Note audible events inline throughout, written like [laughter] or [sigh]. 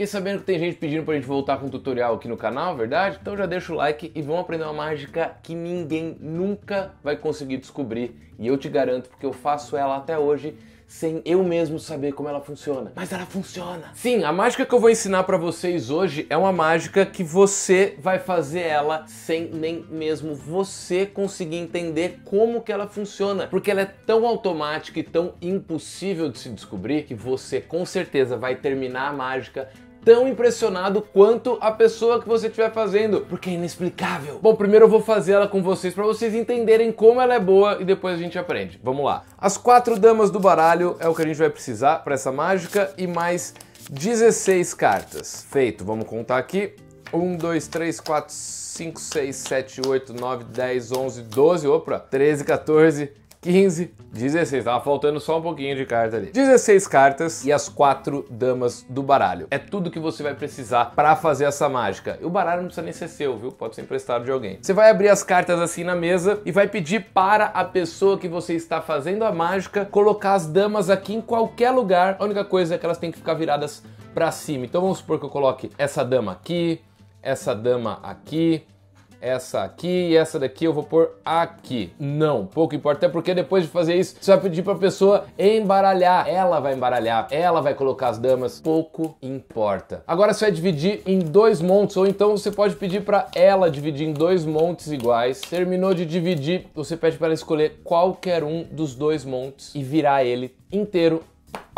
Fiquei sabendo que tem gente pedindo pra gente voltar com um tutorial aqui no canal, verdade? Então já deixa o like e vamos aprender uma mágica que ninguém nunca vai conseguir descobrir. E eu te garanto, porque eu faço ela até hoje sem eu mesmo saber como ela funciona. Mas ela funciona. Sim, a mágica que eu vou ensinar para vocês hoje é uma mágica que você vai fazer ela sem nem mesmo você conseguir entender como que ela funciona, porque ela é tão automática e tão impossível de se descobrir que você com certeza vai terminar a mágica tão impressionado quanto a pessoa que você estiver fazendo, porque é inexplicável. Bom, primeiro eu vou fazer ela com vocês para vocês entenderem como ela é boa e depois a gente aprende. Vamos lá. As quatro damas do baralho é o que a gente vai precisar para essa mágica e mais 16 cartas. Feito, vamos contar aqui. 1, 2, 3, 4, 5, 6, 7, 8, 9, 10, 11, 12, opa, 13, 14, 15, 16. Tava faltando só um pouquinho de carta ali. 16 cartas e as quatro damas do baralho. É tudo que você vai precisar para fazer essa mágica. E o baralho não precisa nem ser seu, viu? Pode ser emprestado de alguém. Você vai abrir as cartas assim na mesa e vai pedir para a pessoa que você está fazendo a mágica colocar as damas aqui em qualquer lugar. A única coisa é que elas têm que ficar viradas para cima. Então vamos supor que eu coloque essa dama aqui, essa dama aqui, essa aqui e essa daqui eu vou pôr aqui. Não, pouco importa, até porque depois de fazer isso, você vai pedir pra pessoa embaralhar. Ela vai embaralhar, ela vai colocar as damas, pouco importa. Agora você vai dividir em dois montes, ou então você pode pedir para ela dividir em dois montes iguais. Terminou de dividir, você pede para ela escolher qualquer um dos dois montes e virar ele inteiro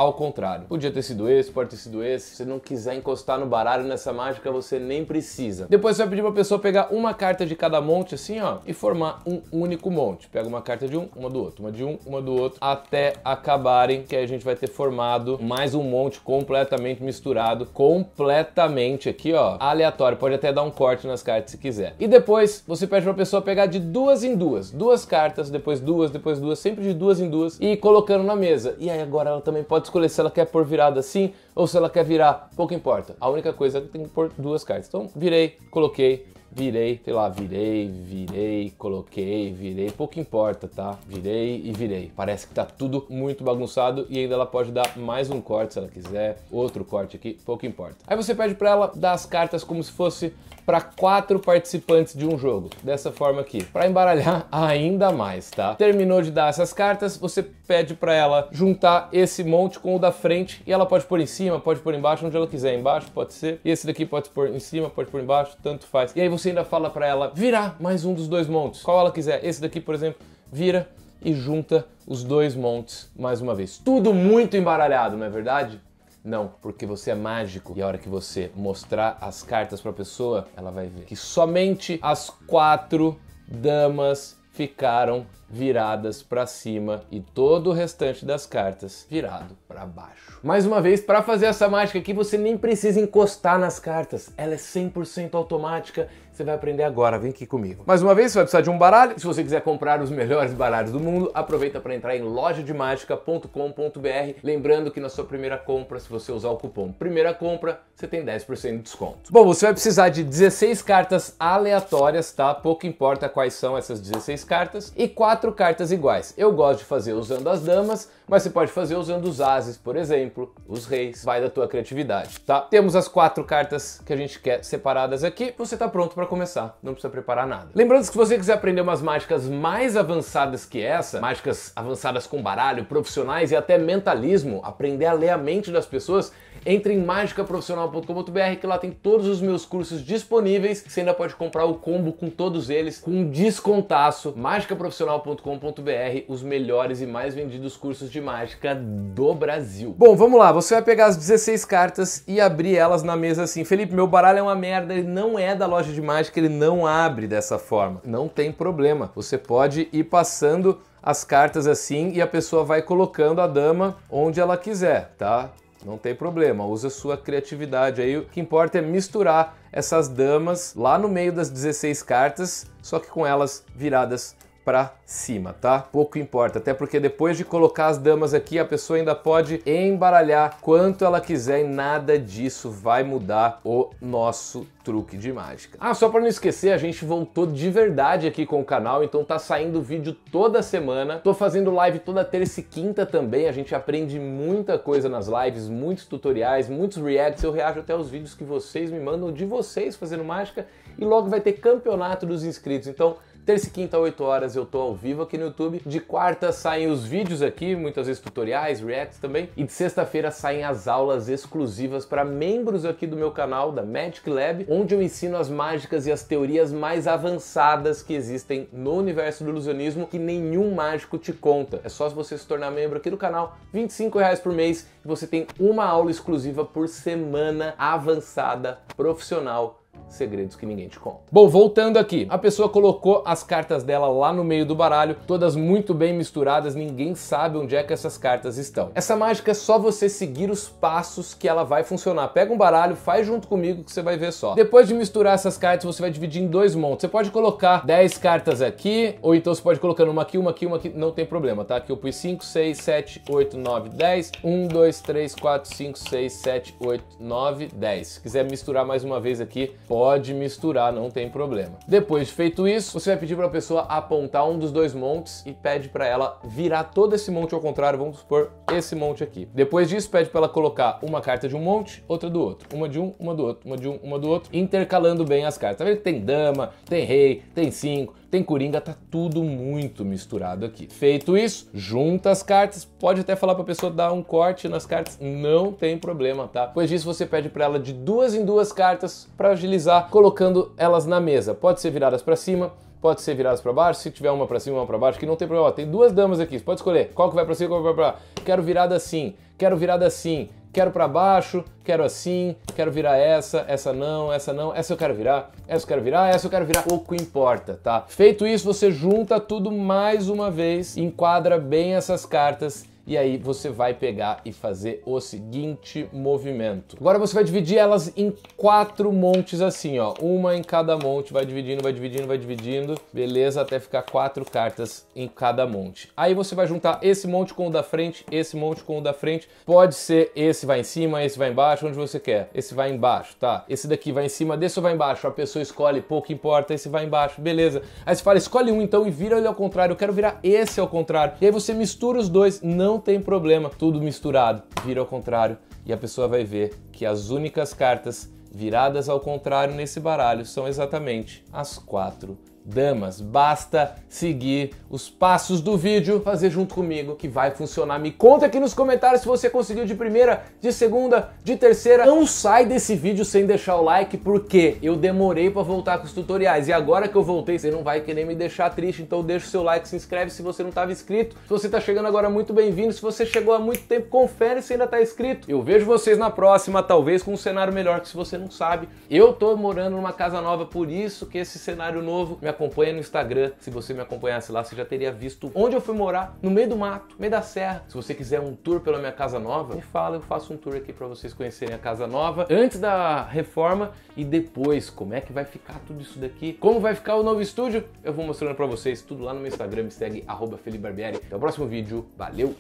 ao contrário. Podia ter sido esse, pode ter sido esse. Se você não quiser encostar no baralho nessa mágica, você nem precisa. Depois você vai pedir pra pessoa pegar uma carta de cada monte, assim, ó, e formar um único monte. Pega uma carta de um, uma do outro, uma de um, uma do outro, até acabarem, que aí a gente vai ter formado mais um monte completamente misturado, completamente aqui, ó, aleatório. Pode até dar um corte nas cartas se quiser. E depois você pede pra pessoa pegar de duas em duas, duas cartas, depois duas, depois duas, sempre de duas em duas, e colocando na mesa. E aí agora ela também pode escolher se ela quer pôr virada assim ou se ela quer virar, pouco importa. A única coisa é que tem que pôr duas cartas. Então virei, coloquei, virei, sei lá, virei, virei, coloquei, virei, pouco importa, tá? Virei e virei. Parece que tá tudo muito bagunçado e ainda ela pode dar mais um corte se ela quiser, outro corte aqui, pouco importa. Aí você pede para ela dar as cartas como se fosse para quatro participantes de um jogo, dessa forma aqui, para embaralhar [laughs] ainda mais, tá? Terminou de dar essas cartas, você pede para ela juntar esse monte com o da frente e ela pode pôr em cima, pode pôr embaixo, onde ela quiser, embaixo pode ser, e esse daqui pode pôr em cima, pode pôr embaixo, tanto faz. E aí você você ainda fala para ela virar mais um dos dois montes, qual ela quiser. Esse daqui, por exemplo, vira e junta os dois montes mais uma vez. Tudo muito embaralhado, não é verdade? Não, porque você é mágico e a hora que você mostrar as cartas para a pessoa, ela vai ver que somente as quatro damas ficaram viradas para cima e todo o restante das cartas virado para baixo. Mais uma vez, para fazer essa mágica aqui, você nem precisa encostar nas cartas. Ela é 100% automática. Você vai aprender agora, vem aqui comigo. Mais uma vez, você vai precisar de um baralho. Se você quiser comprar os melhores baralhos do mundo, aproveita para entrar em lojademagica.com.br. Lembrando que na sua primeira compra, se você usar o cupom Primeira Compra, você tem 10% de desconto. Bom, você vai precisar de 16 cartas aleatórias, tá? Pouco importa quais são essas 16 cartas e quatro quatro cartas iguais. Eu gosto de fazer usando as damas, mas você pode fazer usando os ases, por exemplo, os reis, vai da tua criatividade, tá? Temos as quatro cartas que a gente quer separadas aqui, você tá pronto para começar, não precisa preparar nada. Lembrando que se você quiser aprender umas mágicas mais avançadas que essa, mágicas avançadas com baralho, profissionais e até mentalismo, aprender a ler a mente das pessoas, entre em mágicaprofissional.com.br que lá tem todos os meus cursos disponíveis, você ainda pode comprar o combo com todos eles, com um descontaço, mágicaprofissional.com.br, os melhores e mais vendidos cursos de mágica do Brasil. Bom, vamos lá. Você vai pegar as 16 cartas e abrir elas na mesa assim. Felipe, meu baralho é uma merda, ele não é da loja de mágica, ele não abre dessa forma. Não tem problema. Você pode ir passando as cartas assim e a pessoa vai colocando a dama onde ela quiser, tá? Não tem problema, usa sua criatividade aí. O que importa é misturar essas damas lá no meio das 16 cartas, só que com elas viradas para cima, tá? Pouco importa, até porque depois de colocar as damas aqui, a pessoa ainda pode embaralhar quanto ela quiser e nada disso vai mudar o nosso truque de mágica. Ah, só para não esquecer, a gente voltou de verdade aqui com o canal, então tá saindo vídeo toda semana. Tô fazendo live toda terça e quinta também, a gente aprende muita coisa nas lives, muitos tutoriais, muitos reacts, eu reajo até os vídeos que vocês me mandam de vocês fazendo mágica e logo vai ter campeonato dos inscritos. Então, Terça e quinta, 8 horas, eu tô ao vivo aqui no YouTube. De quarta saem os vídeos aqui, muitas vezes tutoriais, reacts também. E de sexta-feira saem as aulas exclusivas para membros aqui do meu canal, da Magic Lab, onde eu ensino as mágicas e as teorias mais avançadas que existem no universo do ilusionismo que nenhum mágico te conta. É só você se tornar membro aqui do canal, 25 reais por mês, e você tem uma aula exclusiva por semana avançada, profissional segredos que ninguém te conta. Bom, voltando aqui, a pessoa colocou as cartas dela lá no meio do baralho, todas muito bem misturadas, ninguém sabe onde é que essas cartas estão. Essa mágica é só você seguir os passos que ela vai funcionar. Pega um baralho, faz junto comigo que você vai ver só. Depois de misturar essas cartas, você vai dividir em dois montes. Você pode colocar 10 cartas aqui, ou então você pode colocar uma aqui, uma aqui, uma aqui, não tem problema, tá? Aqui eu pus 5, 6, 7, 8, 9, 10. 1, 2, 3, 4, 5, 6, 7, 8, 9, 10. Se quiser misturar mais uma vez aqui, pode pode misturar, não tem problema. Depois de feito isso, você vai pedir para a pessoa apontar um dos dois montes e pede para ela virar todo esse monte ao contrário, vamos supor esse monte aqui. Depois disso, pede para ela colocar uma carta de um monte, outra do outro, uma de um, uma do outro, uma de um, uma do outro, intercalando bem as cartas. Tá vendo que tem dama, tem rei, tem cinco, tem coringa, tá tudo muito misturado aqui. Feito isso, junta as cartas, pode até falar pra pessoa dar um corte nas cartas, não tem problema, tá? Depois disso você pede para ela de duas em duas cartas para agilizar, colocando elas na mesa. Pode ser viradas para cima, pode ser viradas para baixo, se tiver uma para cima, uma para baixo, que não tem problema. Ó, tem duas damas aqui, você pode escolher qual que vai para cima, qual que vai para Quero virada assim, quero virada assim, quero para baixo, quero assim, quero virar essa, essa não, essa não, essa eu quero virar, essa eu quero virar, essa eu quero virar, pouco importa, tá? Feito isso, você junta tudo mais uma vez, enquadra bem essas cartas e aí você vai pegar e fazer o seguinte movimento. Agora você vai dividir elas em quatro montes assim, ó. Uma em cada monte, vai dividindo, vai dividindo, vai dividindo, beleza, até ficar quatro cartas em cada monte. Aí você vai juntar esse monte com o da frente, esse monte com o da frente. Pode ser esse vai em cima, esse vai embaixo, onde você quer. Esse vai embaixo, tá? Esse daqui vai em cima, desse vai embaixo. A pessoa escolhe, pouco importa, esse vai embaixo, beleza. Aí você fala, escolhe um então e vira ele ao contrário. Eu quero virar esse ao contrário. E aí você mistura os dois, não não tem problema, tudo misturado, vira ao contrário e a pessoa vai ver que as únicas cartas viradas ao contrário nesse baralho são exatamente as quatro damas. Basta seguir os passos do vídeo, fazer junto comigo que vai funcionar. Me conta aqui nos comentários se você conseguiu de primeira, de segunda, de terceira. Não sai desse vídeo sem deixar o like, porque eu demorei para voltar com os tutoriais e agora que eu voltei, você não vai querer me deixar triste, então deixa o seu like, se inscreve se você não estava inscrito. Se você está chegando agora, muito bem-vindo. Se você chegou há muito tempo, confere se ainda está inscrito. Eu vejo vocês na próxima, talvez com um cenário melhor que se você não sabe. Eu tô morando numa casa nova, por isso que esse cenário novo me acompanha no Instagram, se você me acompanhasse lá, você já teria visto onde eu fui morar, no meio do mato, no meio da serra. Se você quiser um tour pela minha casa nova, me fala, eu faço um tour aqui para vocês conhecerem a casa nova antes da reforma e depois. Como é que vai ficar tudo isso daqui? Como vai ficar o novo estúdio? Eu vou mostrando para vocês tudo lá no meu Instagram, me segue @felipe_barbieri. Até o próximo vídeo. Valeu.